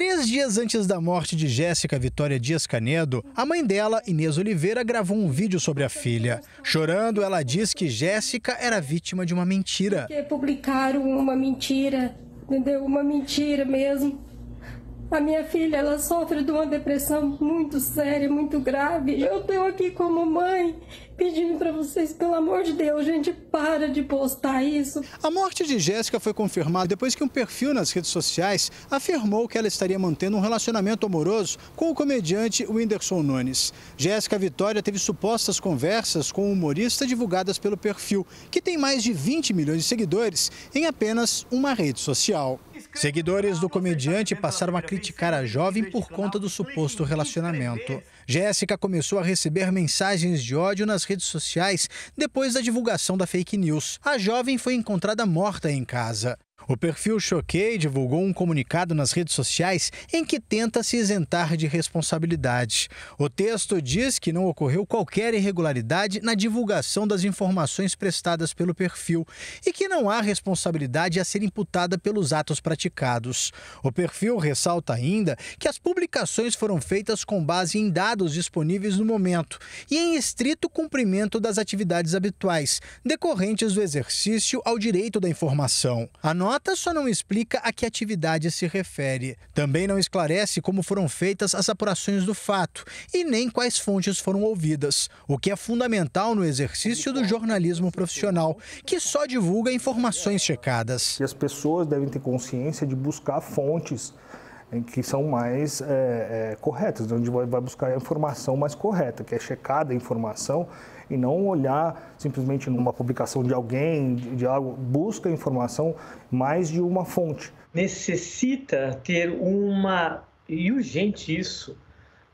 Três dias antes da morte de Jéssica Vitória Dias Canedo, a mãe dela, Inês Oliveira, gravou um vídeo sobre a filha. Chorando, ela diz que Jéssica era vítima de uma mentira. Porque publicaram uma mentira, entendeu? Uma mentira mesmo. A minha filha, ela sofre de uma depressão muito séria, muito grave. Eu estou aqui como mãe pedindo para vocês, pelo amor de Deus, gente, para de postar isso. A morte de Jéssica foi confirmada depois que um perfil nas redes sociais afirmou que ela estaria mantendo um relacionamento amoroso com o comediante Whindersson Nunes. Jéssica Vitória teve supostas conversas com o humorista divulgadas pelo perfil, que tem mais de 20 milhões de seguidores em apenas uma rede social. Seguidores do comediante passaram a criticar a jovem por conta do suposto relacionamento. Jéssica começou a receber mensagens de ódio nas redes sociais depois da divulgação da fake news. A jovem foi encontrada morta em casa. O perfil Choquei divulgou um comunicado nas redes sociais em que tenta se isentar de responsabilidade. O texto diz que não ocorreu qualquer irregularidade na divulgação das informações prestadas pelo perfil e que não há responsabilidade a ser imputada pelos atos praticados. O perfil ressalta ainda que as publicações foram feitas com base em dados disponíveis no momento e em estrito cumprimento das atividades habituais decorrentes do exercício ao direito da informação. A nota nota só não explica a que atividade se refere. Também não esclarece como foram feitas as apurações do fato e nem quais fontes foram ouvidas, o que é fundamental no exercício do jornalismo profissional, que só divulga informações checadas. E as pessoas devem ter consciência de buscar fontes que são mais é, é, corretas, onde vai, vai buscar a informação mais correta, que é checada a informação e não olhar simplesmente numa publicação de alguém, de, de algo, busca informação mais de uma fonte. Necessita ter uma, e urgente isso,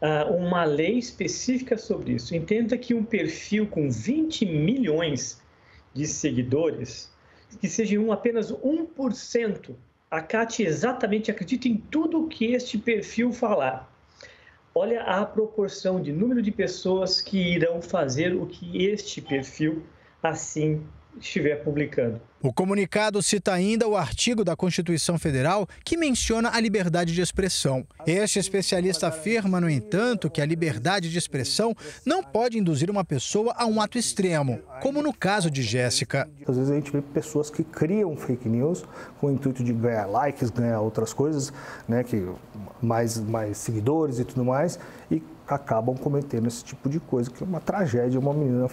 ah, uma lei específica sobre isso. Entenda que um perfil com 20 milhões de seguidores, que seja um, apenas 1% acate exatamente, acredite em tudo que este perfil falar. Olha a proporção de número de pessoas que irão fazer o que este perfil assim estiver publicando. O comunicado cita ainda o artigo da Constituição Federal que menciona a liberdade de expressão. Este especialista afirma, no entanto, que a liberdade de expressão não pode induzir uma pessoa a um ato extremo, como no caso de Jéssica. Às vezes a gente vê pessoas que criam fake news com o intuito de ganhar likes, ganhar outras coisas, né, que mais, mais seguidores e tudo mais, e acabam cometendo esse tipo de coisa, que é uma tragédia, uma menina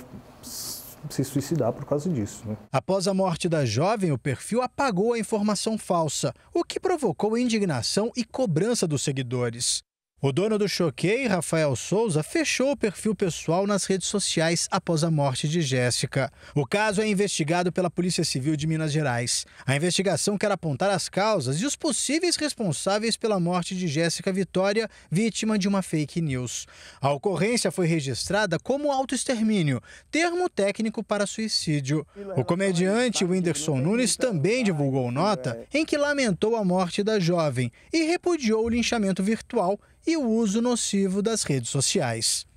se suicidar por causa disso. Né? Após a morte da jovem, o perfil apagou a informação falsa, o que provocou indignação e cobrança dos seguidores. O dono do Choquei, Rafael Souza, fechou o perfil pessoal nas redes sociais após a morte de Jéssica. O caso é investigado pela Polícia Civil de Minas Gerais. A investigação quer apontar as causas e os possíveis responsáveis pela morte de Jéssica Vitória, vítima de uma fake news. A ocorrência foi registrada como autoextermínio, termo técnico para suicídio. O comediante Whindersson Nunes também divulgou nota em que lamentou a morte da jovem e repudiou o linchamento virtual e o uso nocivo das redes sociais.